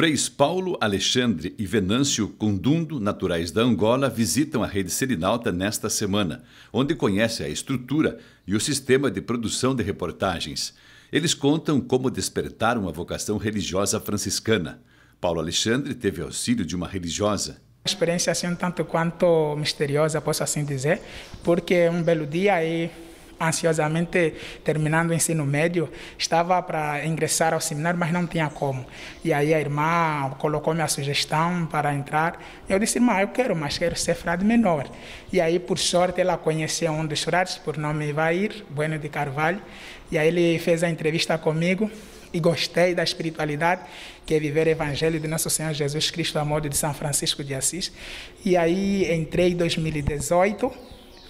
Freis Paulo, Alexandre e Venâncio Condundo, naturais da Angola, visitam a rede serinalta nesta semana, onde conhecem a estrutura e o sistema de produção de reportagens. Eles contam como despertaram a vocação religiosa franciscana. Paulo Alexandre teve auxílio de uma religiosa. A experiência assim um tanto quanto misteriosa, posso assim dizer, porque um belo dia aí e ansiosamente terminando o ensino médio, estava para ingressar ao seminário, mas não tinha como. E aí a irmã colocou me a sugestão para entrar. Eu disse, irmã, eu quero, mas quero ser frade menor. E aí, por sorte, ela conhecia um dos frades, por nome Vair, Bueno de Carvalho, e aí ele fez a entrevista comigo e gostei da espiritualidade, que é viver o Evangelho de Nosso Senhor Jesus Cristo, a modo de São Francisco de Assis. E aí entrei em 2018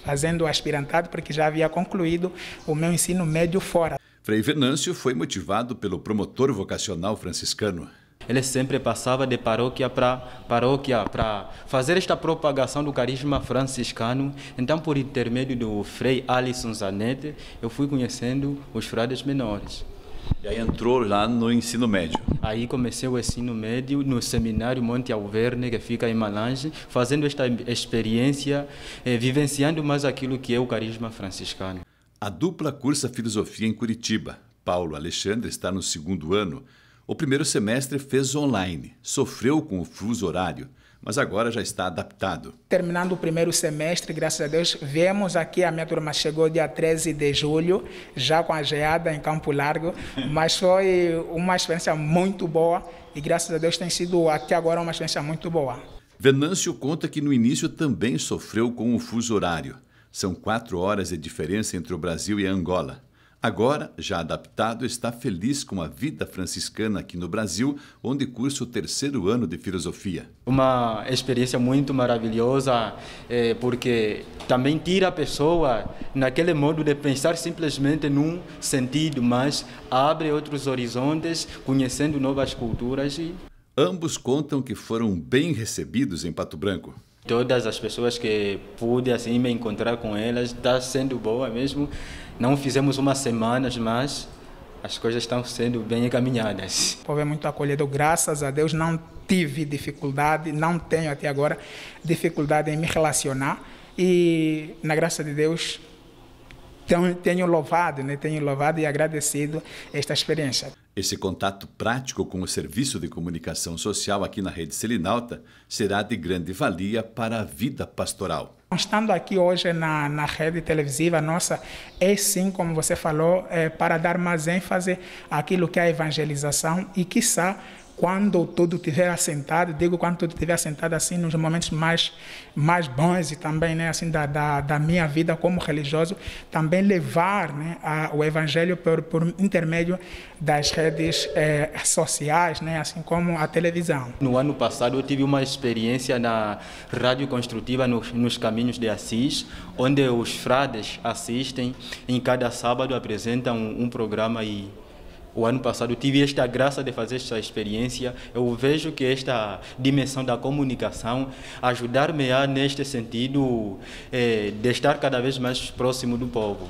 fazendo o aspirantado porque já havia concluído o meu ensino médio fora. Frei Venâncio foi motivado pelo promotor vocacional franciscano. Ele sempre passava de paróquia para paróquia para fazer esta propagação do carisma franciscano. Então, por intermédio do Frei Alisson Zanetti, eu fui conhecendo os frades menores. E aí entrou lá no ensino médio. Aí comecei o ensino médio no seminário Monte Alverne, que fica em Malange, fazendo esta experiência, eh, vivenciando mais aquilo que é o carisma franciscano. A dupla cursa filosofia em Curitiba. Paulo Alexandre está no segundo ano. O primeiro semestre fez online, sofreu com o fuso horário, mas agora já está adaptado. Terminando o primeiro semestre, graças a Deus, viemos aqui, a minha turma chegou dia 13 de julho, já com a geada em Campo Largo, mas foi uma experiência muito boa e graças a Deus tem sido até agora uma experiência muito boa. Venâncio conta que no início também sofreu com o fuso horário. São quatro horas de diferença entre o Brasil e Angola. Agora, já adaptado, está feliz com a vida franciscana aqui no Brasil, onde cursa o terceiro ano de filosofia. Uma experiência muito maravilhosa, é, porque também tira a pessoa naquele modo de pensar simplesmente num sentido, mas abre outros horizontes, conhecendo novas culturas. E... Ambos contam que foram bem recebidos em Pato Branco. Todas as pessoas que pude assim me encontrar com elas está sendo boa mesmo. Não fizemos umas semanas, mas as coisas estão sendo bem encaminhadas. O povo é muito acolhido graças a Deus não tive dificuldade, não tenho até agora dificuldade em me relacionar e na graça de Deus tenho louvado, né? tenho louvado e agradecido esta experiência. Esse contato prático com o serviço de comunicação social aqui na Rede Selinalta será de grande valia para a vida pastoral. Estando aqui hoje na, na rede televisiva nossa, é sim, como você falou, é, para dar mais ênfase àquilo que é a evangelização e, quiçá, quando todo estiver assentado, digo quando todo estiver assentado assim nos momentos mais mais bons e também né assim da, da, da minha vida como religioso, também levar né a, o evangelho por, por intermédio das redes eh, sociais, né assim como a televisão. No ano passado eu tive uma experiência na rádio construtiva nos, nos caminhos de Assis, onde os frades assistem em cada sábado apresentam um, um programa e o ano passado, tive esta graça de fazer esta experiência. Eu vejo que esta dimensão da comunicação ajudar-me-á neste sentido é, de estar cada vez mais próximo do povo.